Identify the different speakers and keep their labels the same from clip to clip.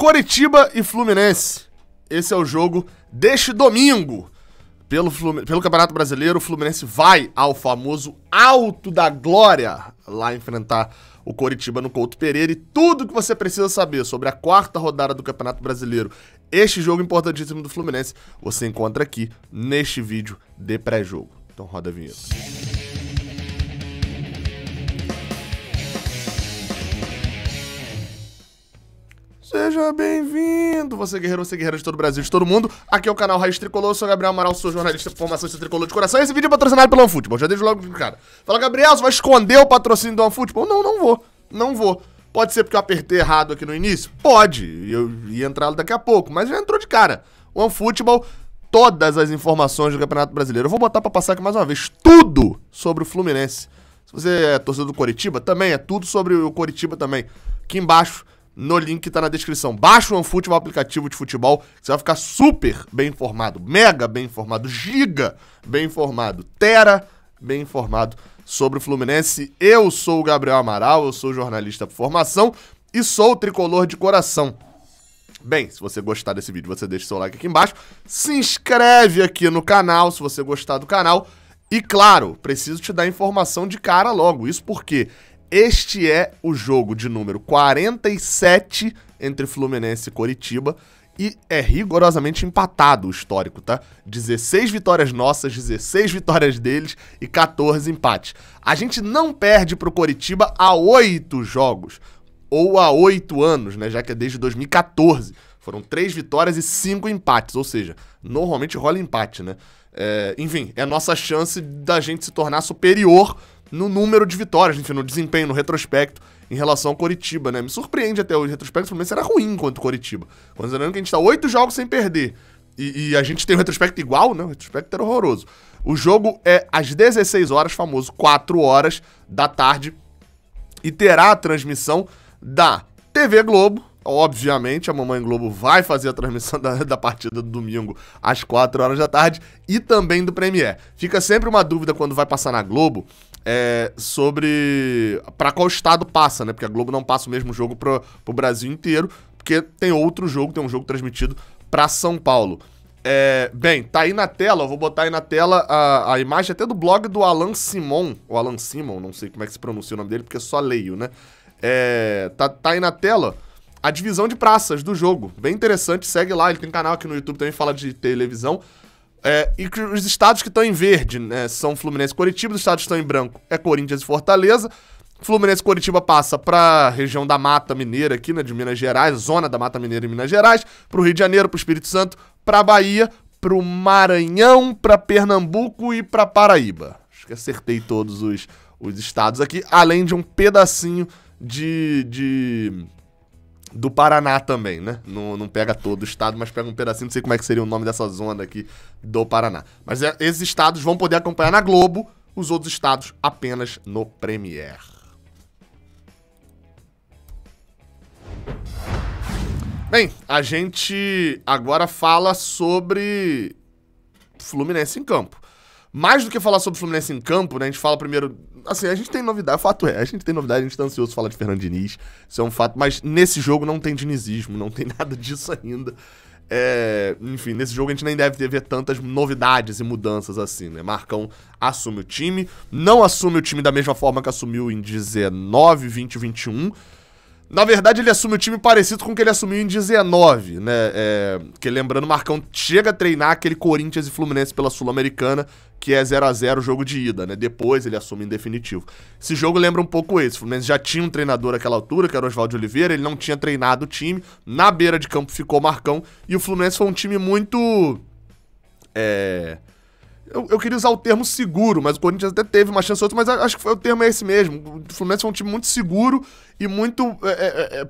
Speaker 1: Coritiba e Fluminense. Esse é o jogo deste domingo. Pelo, pelo Campeonato Brasileiro, o Fluminense vai ao famoso Alto da Glória lá enfrentar o Coritiba no Couto Pereira. E tudo que você precisa saber sobre a quarta rodada do Campeonato Brasileiro, este jogo importantíssimo do Fluminense, você encontra aqui neste vídeo de pré-jogo. Então roda a vinheta. Seja bem-vindo, você guerreiro, você guerreiro de todo o Brasil, de todo mundo. Aqui é o canal Raiz Tricolor, eu sou Gabriel Amaral, sou jornalista de formação de tricolor de coração. E esse vídeo é patrocinado pelo OneFootball, já desde logo de cara. Fala, Gabriel, você vai esconder o patrocínio do OneFootball? Não, não vou, não vou. Pode ser porque eu apertei errado aqui no início? Pode, eu ia entrar daqui a pouco, mas já entrou de cara. OneFootball, todas as informações do Campeonato Brasileiro. Eu vou botar para passar aqui mais uma vez, tudo sobre o Fluminense. Se você é torcedor do Coritiba, também é tudo sobre o Coritiba também. Aqui embaixo no link que tá na descrição. Baixa o OneFootball, aplicativo de futebol, você vai ficar super bem informado, mega bem informado, giga bem informado, tera bem informado sobre o Fluminense. Eu sou o Gabriel Amaral, eu sou jornalista por formação e sou tricolor de coração. Bem, se você gostar desse vídeo, você deixa seu like aqui embaixo, se inscreve aqui no canal se você gostar do canal. E claro, preciso te dar informação de cara logo. Isso porque este é o jogo de número 47 entre Fluminense e Coritiba e é rigorosamente empatado o histórico, tá? 16 vitórias nossas, 16 vitórias deles e 14 empates. A gente não perde pro Coritiba há 8 jogos ou há 8 anos, né, já que é desde 2014. Foram 3 vitórias e 5 empates, ou seja, normalmente rola empate, né? É, enfim, é nossa chance da gente se tornar superior no número de vitórias, enfim, no desempenho, no retrospecto em relação ao Coritiba, né? Me surpreende até o retrospecto, pelo menos era ruim quanto o Coritiba. Considerando que a gente tá oito jogos sem perder e, e, a gente tem um retrospecto igual, né? O retrospecto era horroroso. O jogo é às 16 horas, famoso 4 horas da tarde, e terá a transmissão da TV Globo, Obviamente, a Mamãe Globo vai fazer a transmissão da, da, partida do domingo às 4 horas da tarde e também do Premier. Fica sempre uma dúvida quando vai passar na Globo é, sobre para qual estado passa, né? Porque a Globo não passa o mesmo jogo pro, pro Brasil inteiro, porque tem outro jogo, tem um jogo transmitido para São Paulo. É, bem, tá aí na tela, eu vou botar aí na tela a, a imagem até do blog do Alan Simon, o Alan Simon, não sei como é que se pronuncia o nome dele, porque só leio, né? É, tá, tá aí na tela a divisão de praças do jogo, bem interessante, segue lá, ele tem canal aqui no YouTube também, fala de televisão. É, e que os estados que estão em verde né, são Fluminense e Coritiba, os estados que estão em branco é Corinthians e Fortaleza. Fluminense e Coritiba passa para a região da Mata Mineira aqui, né, de Minas Gerais, zona da Mata Mineira em Minas Gerais, para o Rio de Janeiro, para o Espírito Santo, para Bahia, para o Maranhão, para Pernambuco e para Paraíba. Acho que acertei todos os, os estados aqui, além de um pedacinho de, de do Paraná também, né? Não, não pega todo o estado, mas pega um pedacinho, não sei como é que seria o nome dessa zona aqui do Paraná. Mas é, esses estados vão poder acompanhar na Globo, os outros estados apenas no Premier. Bem, a gente agora fala sobre Fluminense em campo mais do que falar sobre o Fluminense em campo, né? A gente fala primeiro. Assim, a gente tem novidade, o fato é, a gente tem novidade, a gente tá ansioso falar de Fernando Diniz, isso é um fato, mas nesse jogo não tem dinizismo, não tem nada disso ainda. É, enfim, nesse jogo a gente nem deve ver tantas novidades e mudanças assim, né? Marcão assume o time, não assume o time da mesma forma que assumiu em 19, 20, 21. Na verdade, ele assume o time parecido com o que ele assumiu em 19, né? É, que lembrando, o Marcão chega a treinar aquele Corinthians e Fluminense pela Sul-Americana, que é 0 a 0 jogo de ida, né? Depois ele assume em definitivo. Esse jogo lembra um pouco esse. O Fluminense já tinha um treinador naquela altura, que era o Oswaldo Oliveira, ele não tinha treinado o time. Na beira de campo ficou o Marcão. E o Fluminense foi um time muito. É eu, eu, queria usar o termo seguro, mas o Corinthians até teve uma chance outra, mas acho que foi, o termo é esse mesmo. O Fluminense foi é um time muito seguro e muito é é, é, é,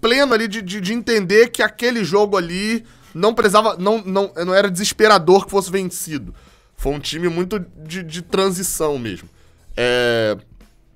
Speaker 1: pleno ali de, de, de, entender que aquele jogo ali não precisava. Não, não, não era desesperador que fosse vencido. Foi um time muito de, de transição mesmo. É,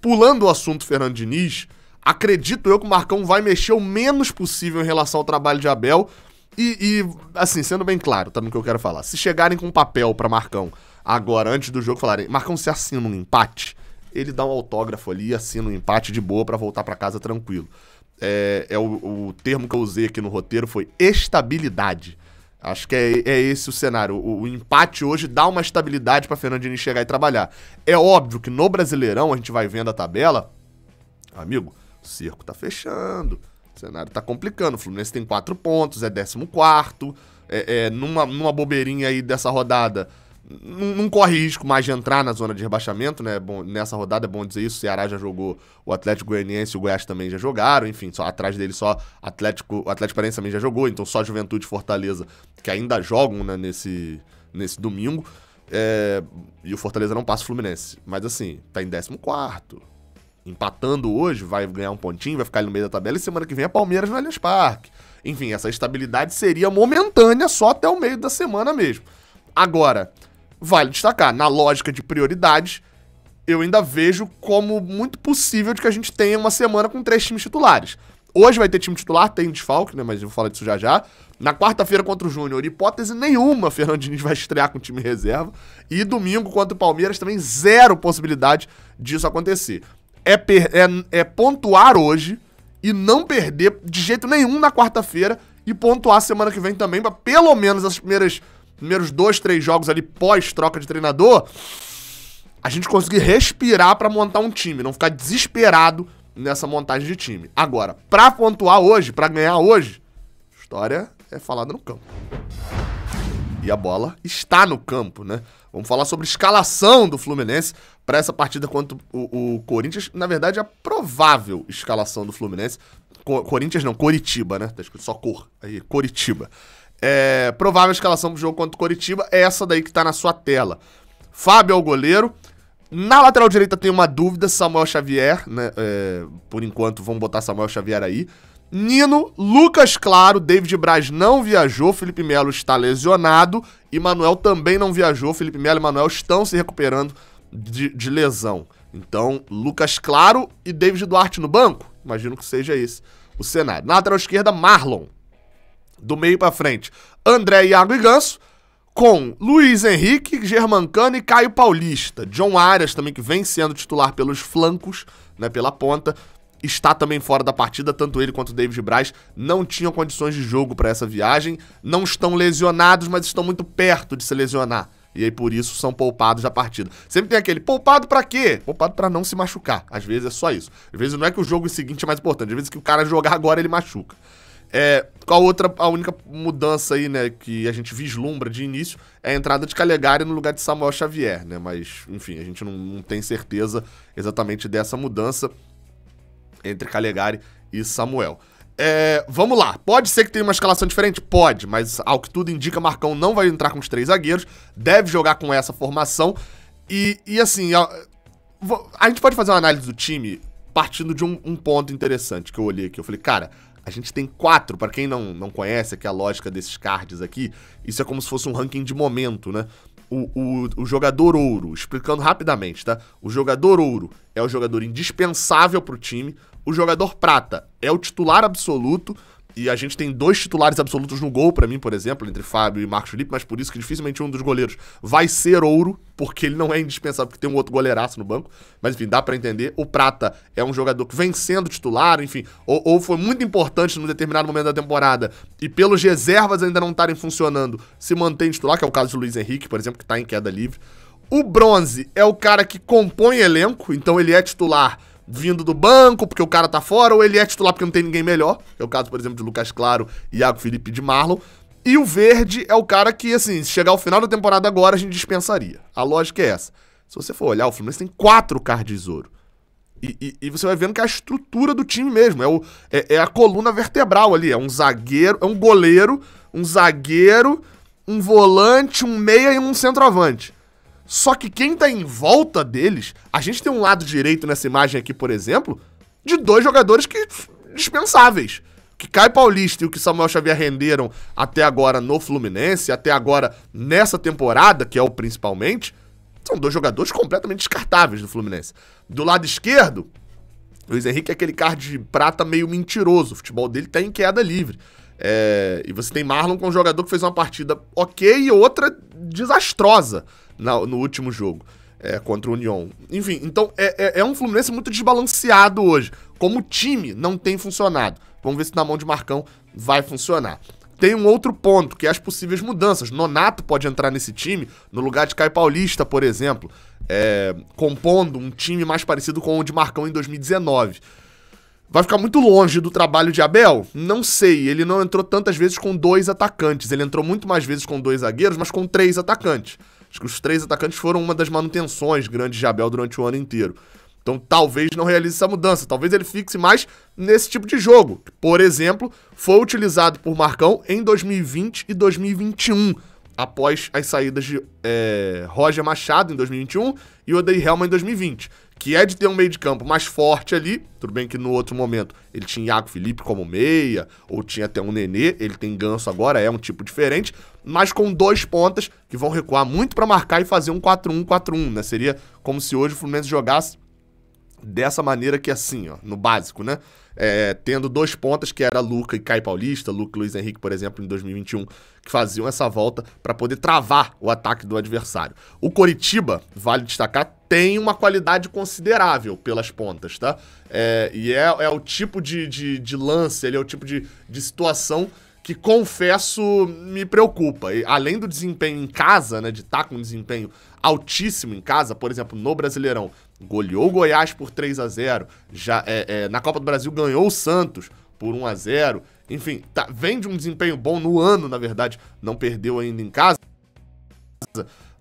Speaker 1: pulando o assunto Fernando Diniz, acredito eu que o Marcão vai mexer o menos possível em relação ao trabalho de Abel e, e, assim, sendo bem claro, tá no que eu quero falar. Se chegarem com um papel para Marcão agora, antes do jogo, falarem, Marcão, se assina um empate, ele dá um autógrafo ali, assina um empate de boa para voltar para casa tranquilo. É, é o, o, termo que eu usei aqui no roteiro foi estabilidade. Acho que é, é esse o cenário. O, o, empate hoje dá uma estabilidade para Fernandinho chegar e trabalhar. É óbvio que no Brasileirão a gente vai vendo a tabela, amigo, o circo tá fechando. O cenário tá complicando. O Fluminense tem quatro pontos, é 14. É, é, numa, numa bobeirinha aí dessa rodada, não, não, corre risco mais de entrar na zona de rebaixamento, né? É bom, nessa rodada é bom dizer isso. O Ceará já jogou, o Atlético Goianiense e o Goiás também já jogaram. Enfim, só atrás dele só Atlético, o Atlético Paranaense também já jogou. Então só Juventude e Fortaleza que ainda jogam né, nesse, nesse domingo. É, e o Fortaleza não passa o Fluminense. Mas assim, tá em 14 empatando hoje, vai ganhar um pontinho, vai ficar ali no meio da tabela, e semana que vem é Palmeiras no Allianz Parque. Enfim, essa estabilidade seria momentânea só até o meio da semana mesmo. Agora, vale destacar, na lógica de prioridades, eu ainda vejo como muito possível de que a gente tenha uma semana com três times titulares. Hoje vai ter time titular, tem desfalque, né? Mas eu vou falar disso já já. Na quarta-feira contra o Júnior, hipótese nenhuma, Fernandinho vai estrear com time reserva. E domingo contra o Palmeiras também zero possibilidade disso acontecer é, per, é, é pontuar hoje e não perder de jeito nenhum na quarta-feira e pontuar semana que vem também, pra pelo menos as primeiras primeiros dois, três jogos ali pós troca de treinador, a gente conseguir respirar para montar um time, não ficar desesperado nessa montagem de time. Agora, para pontuar hoje, para ganhar hoje, história é falada no campo. E a bola está no campo, né? Vamos falar sobre escalação do Fluminense para essa partida contra o, o, Corinthians. Na verdade, a é provável escalação do Fluminense. Co Corinthians não, Coritiba, né? Tá escrito só cor. Aí, Coritiba. É, provável escalação do jogo contra o Coritiba é essa daí que tá na sua tela. Fábio é o goleiro. Na lateral direita tem uma dúvida, Samuel Xavier, né? É, por enquanto, vamos botar Samuel Xavier aí. Nino, Lucas Claro, David Braz não viajou, Felipe Melo está lesionado e Manuel também não viajou. Felipe Melo e Manuel estão se recuperando de, de lesão. Então, Lucas Claro e David Duarte no banco. Imagino que seja esse o cenário. Na lateral esquerda, Marlon. Do meio para frente, André, Iago e Ganso. Com Luiz Henrique, Germancano e Caio Paulista. John Arias também, que vem sendo titular pelos flancos, né, pela ponta está também fora da partida, tanto ele quanto o David Braz não tinham condições de jogo para essa viagem, não estão lesionados, mas estão muito perto de se lesionar. E aí por isso são poupados da partida. Sempre tem aquele poupado para quê? Poupado para não se machucar. Às vezes é só isso. Às vezes não é que o jogo seguinte é mais importante, às vezes que o cara jogar agora ele machuca. É, a outra, a única mudança aí, né, que a gente vislumbra de início é a entrada de Calegari no lugar de Samuel Xavier, né? Mas, enfim, a gente não, não tem certeza exatamente dessa mudança entre Calegari e Samuel. É, vamos lá. Pode ser que tenha uma escalação diferente? Pode, mas ao que tudo indica, Marcão não vai entrar com os três zagueiros, deve jogar com essa formação. E, e assim, a, a, gente pode fazer uma análise do time partindo de um, um, ponto interessante que eu olhei aqui. Eu falei, cara, a gente tem quatro. Para quem não, não conhece aqui a lógica desses cards aqui, isso é como se fosse um ranking de momento, né? o, o, o, jogador ouro, explicando rapidamente, tá? O jogador ouro é o jogador indispensável para o time, o jogador prata é o titular absoluto e a gente tem dois titulares absolutos no gol, para mim, por exemplo, entre Fábio e Marcos Felipe, mas por isso que dificilmente um dos goleiros vai ser ouro, porque ele não é indispensável, porque tem um outro goleiraço no banco. Mas enfim, dá para entender. O Prata é um jogador que vem sendo titular, enfim, ou, ou foi muito importante num determinado momento da temporada, e pelos reservas ainda não estarem funcionando, se mantém titular, que é o caso de Luiz Henrique, por exemplo, que tá em queda livre. O bronze é o cara que compõe elenco, então ele é titular vindo do banco porque o cara tá fora, ou ele é titular porque não tem ninguém melhor, é o caso, por exemplo, de Lucas Claro, Iago Felipe de Marlon. E o verde é o cara que, assim, se chegar ao final da temporada agora, a gente dispensaria. A lógica é essa. Se você for olhar, o Fluminense tem quatro cards ouro. E, e, e, você vai vendo que é a estrutura do time mesmo. É, o, é, é, a coluna vertebral ali. É um zagueiro, é um goleiro, um zagueiro, um volante, um meia e um centroavante. Só que quem tá em volta deles, a gente tem um lado direito nessa imagem aqui, por exemplo, de dois jogadores que dispensáveis. Que Caio Paulista e o que Samuel Xavier renderam até agora no Fluminense, até agora nessa temporada, que é o principalmente, são dois jogadores completamente descartáveis do Fluminense. Do lado esquerdo, Luiz Henrique é aquele card de prata meio mentiroso. O futebol dele tá em queda livre. É, e você tem Marlon com um jogador que fez uma partida ok e outra desastrosa na, no último jogo é, contra o Union. Enfim, então é, é, é, um Fluminense muito desbalanceado hoje. Como time, não tem funcionado. Vamos ver se na mão de Marcão vai funcionar. Tem um outro ponto, que é as possíveis mudanças. Nonato pode entrar nesse time, no lugar de Caio Paulista, por exemplo, é, compondo um time mais parecido com o de Marcão em 2019. Vai ficar muito longe do trabalho de Abel? Não sei. Ele não entrou tantas vezes com dois atacantes. Ele entrou muito mais vezes com dois zagueiros, mas com três atacantes. Acho que os três atacantes foram uma das manutenções grandes de Abel durante o ano inteiro. Então talvez não realize essa mudança. Talvez ele fixe mais nesse tipo de jogo. por exemplo, foi utilizado por Marcão em 2020 e 2021 após as saídas de é, Roger Machado em 2021 e Odey Helma em 2020 que é de ter um meio de campo mais forte ali. Tudo bem que no outro momento ele tinha Iago Felipe como meia, ou tinha até um Nenê, ele tem ganso agora, é um tipo diferente, mas com dois pontas que vão recuar muito para marcar e fazer um 4-1-4-1, né? Seria como se hoje o Fluminense jogasse dessa maneira que é assim, ó, no básico, né? É, tendo dois pontas, que era Luca e Caio Paulista, Luca e Luiz Henrique, por exemplo, em 2021, que faziam essa volta para poder travar o ataque do adversário. O Coritiba, vale destacar, tem uma qualidade considerável pelas pontas, tá? É, e é, é o tipo de, de, de lance, ele é o tipo de, de situação que confesso me preocupa. E, além do desempenho em casa, né, de estar tá com um desempenho altíssimo em casa, por exemplo, no Brasileirão, goleou o Goiás por 3 a 0 já é, é, na Copa do Brasil ganhou o Santos por 1 a 0 enfim, tá, vem de um desempenho bom no ano, na verdade, não perdeu ainda em casa.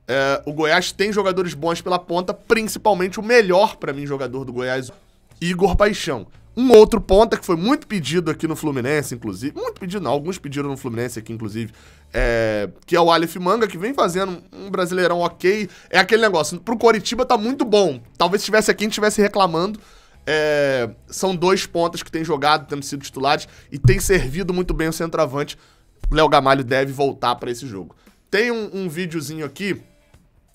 Speaker 1: É, o Goiás tem jogadores bons pela ponta, principalmente o melhor para mim jogador do Goiás, Igor Paixão. Um outro ponta é que foi muito pedido aqui no Fluminense, inclusive. Muito pedido, não. Alguns pediram no Fluminense aqui, inclusive. É, que é o Aleph Manga, que vem fazendo um brasileirão ok. É aquele negócio. Pro Coritiba tá muito bom. Talvez tivesse aqui gente estivesse reclamando. É, são dois pontas que tem jogado, tendo sido titulares e tem servido muito bem o centroavante. Léo Gamalho deve voltar para esse jogo. Tem um, um videozinho aqui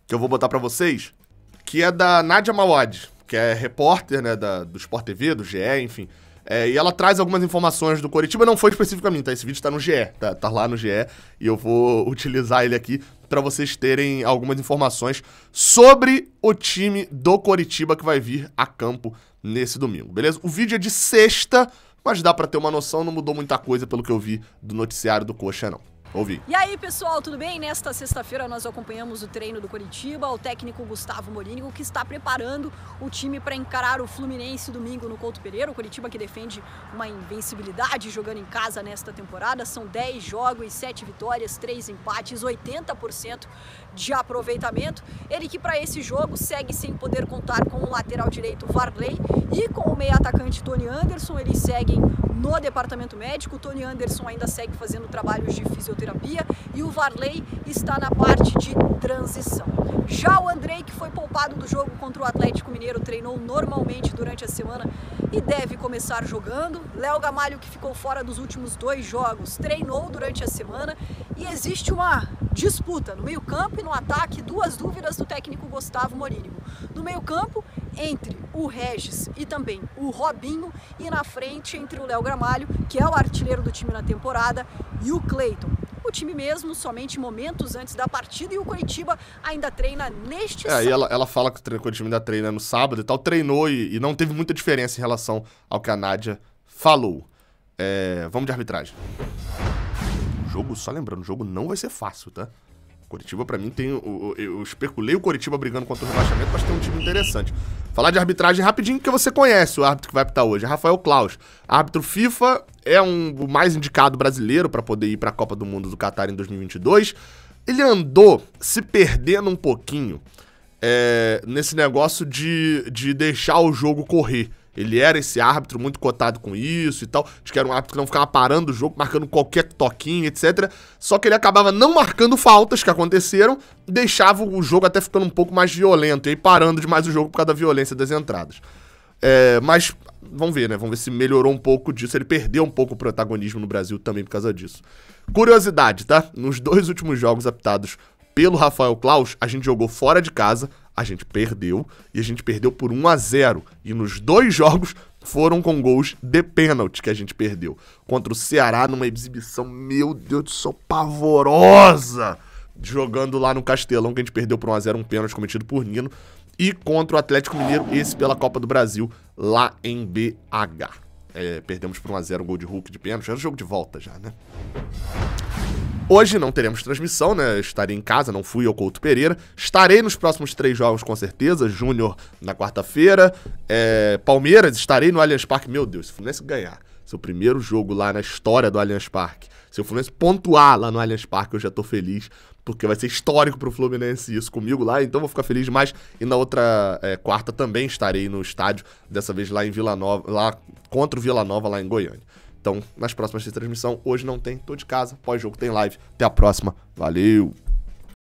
Speaker 1: que eu vou botar para vocês, que é da Nadia Mawad que é repórter, né, da, do Sport TV, do GE, enfim. É, e ela traz algumas informações do Coritiba, não foi especificamente, tá? Esse vídeo tá no GE, tá, tá lá no GE, e eu vou utilizar ele aqui para vocês terem algumas informações sobre o time do Coritiba que vai vir a campo nesse domingo, beleza? O vídeo é de sexta, mas dá para ter uma noção, não mudou muita coisa pelo que eu vi do noticiário do Coxa, não. Ouvi.
Speaker 2: E aí, pessoal, tudo bem? Nesta sexta-feira nós acompanhamos o treino do Curitiba, o técnico Gustavo Morínigo, que está preparando o time para encarar o Fluminense domingo no Couto Pereira. O Curitiba que defende uma invencibilidade jogando em casa nesta temporada. São 10 jogos, 7 vitórias, 3 empates, 80% de aproveitamento. Ele que para esse jogo segue sem poder contar com o lateral direito Varley e com o meia atacante Tony Anderson. Eles seguem no departamento médico, o Tony Anderson ainda segue fazendo trabalhos de fisioterapia e o Varley está na parte de transição. Já o Andrei, que foi poupado do jogo contra o Atlético Mineiro, treinou normalmente durante a semana e deve começar jogando. Léo Gamalho, que ficou fora dos últimos dois jogos, treinou durante a semana e existe uma disputa no meio-campo e no ataque, duas dúvidas do técnico Gustavo Morínigo. No meio-campo, entre o Regis e também o Robinho e na frente entre o Léo Gramalho, que é o artilheiro do time na temporada, e o Cleiton. O time mesmo somente momentos antes da partida e o Coritiba ainda treina neste é, sábado. Ela,
Speaker 1: ela fala que o time ainda treina no sábado e tal, treinou e, e não teve muita diferença em relação ao que a Nádia falou. É, vamos de arbitragem. O jogo, só lembrando, o jogo não vai ser fácil, tá? Coritiba, para mim, tem. Eu, eu especulei o Coritiba brigando contra o rebaixamento, mas tem um time interessante. Falar de arbitragem rapidinho, que você conhece o árbitro que vai apitar hoje, Rafael Klaus. Árbitro FIFA, é um, o mais indicado brasileiro para poder ir para a Copa do Mundo do Catar em 2022. Ele andou se perdendo um pouquinho é, nesse negócio de, de deixar o jogo correr ele era esse árbitro muito cotado com isso e tal. de que era um árbitro que não ficava parando o jogo, marcando qualquer toquinho, etc. Só que ele acabava não marcando faltas que aconteceram, deixava o jogo até ficando um pouco mais violento, e aí parando demais o jogo por causa da violência das entradas. É, mas vamos ver, né? Vamos ver se melhorou um pouco disso. Ele perdeu um pouco o protagonismo no Brasil também por causa disso. Curiosidade, tá? Nos dois últimos jogos aptados pelo Rafael Klaus, a gente jogou fora de casa, a gente perdeu e a gente perdeu por 1 a 0 e nos dois jogos foram com gols de pênalti que a gente perdeu contra o Ceará numa exibição, meu Deus do céu, pavorosa, jogando lá no Castelão que a gente perdeu por 1 a 0 um pênalti cometido por Nino e contra o Atlético Mineiro, esse pela Copa do Brasil, lá em BH. É, perdemos por 1 a 0 um gol de Hulk de pênalti, era jogo de volta já, né? Hoje não teremos transmissão, né? Estarei em casa, não fui ao Couto Pereira. Estarei nos próximos três jogos, com certeza. Júnior na quarta-feira. É... Palmeiras, estarei no Allianz Parque. Meu Deus, se o Fluminense ganhar seu primeiro jogo lá na história do Allianz Parque, se o Fluminense pontuar lá no Allianz Parque, eu já tô feliz, porque vai ser histórico pro Fluminense isso comigo lá, então vou ficar feliz demais. E na outra é, quarta também estarei no estádio, dessa vez lá em Vila Nova, lá contra o Vila Nova, lá em Goiânia. Então, nas próximas de transmissão, hoje não tem, tô de casa, pós-jogo tem live. Até a próxima. Valeu!